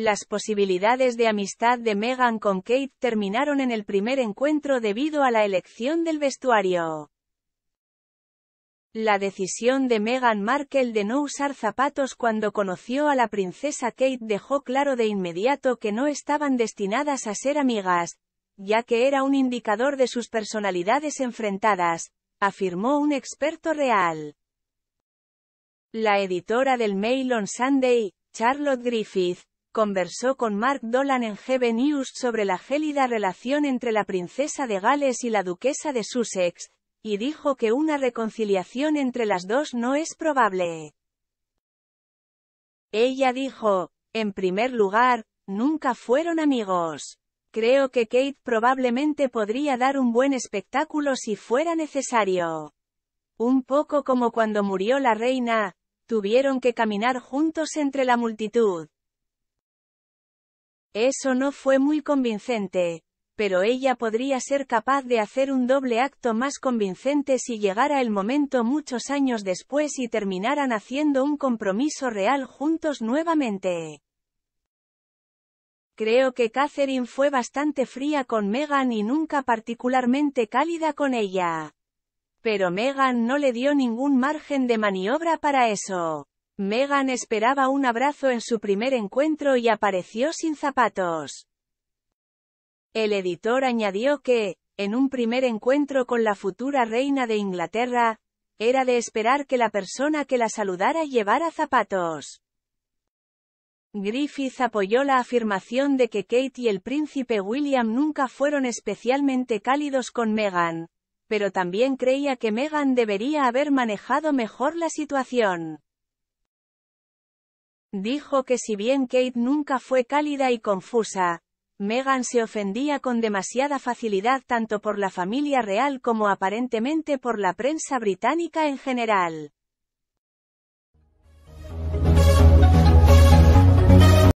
Las posibilidades de amistad de Meghan con Kate terminaron en el primer encuentro debido a la elección del vestuario. La decisión de Meghan Markle de no usar zapatos cuando conoció a la princesa Kate dejó claro de inmediato que no estaban destinadas a ser amigas, ya que era un indicador de sus personalidades enfrentadas, afirmó un experto real. La editora del Mail on Sunday, Charlotte Griffith, conversó con Mark Dolan en GB News sobre la gélida relación entre la princesa de Gales y la duquesa de Sussex, y dijo que una reconciliación entre las dos no es probable. Ella dijo, en primer lugar, nunca fueron amigos. Creo que Kate probablemente podría dar un buen espectáculo si fuera necesario. Un poco como cuando murió la reina, tuvieron que caminar juntos entre la multitud. Eso no fue muy convincente, pero ella podría ser capaz de hacer un doble acto más convincente si llegara el momento muchos años después y terminaran haciendo un compromiso real juntos nuevamente. Creo que Catherine fue bastante fría con Meghan y nunca particularmente cálida con ella. Pero Meghan no le dio ningún margen de maniobra para eso. Megan esperaba un abrazo en su primer encuentro y apareció sin zapatos. El editor añadió que, en un primer encuentro con la futura reina de Inglaterra, era de esperar que la persona que la saludara llevara zapatos. Griffith apoyó la afirmación de que Kate y el príncipe William nunca fueron especialmente cálidos con Meghan, pero también creía que Meghan debería haber manejado mejor la situación. Dijo que si bien Kate nunca fue cálida y confusa, Meghan se ofendía con demasiada facilidad tanto por la familia real como aparentemente por la prensa británica en general.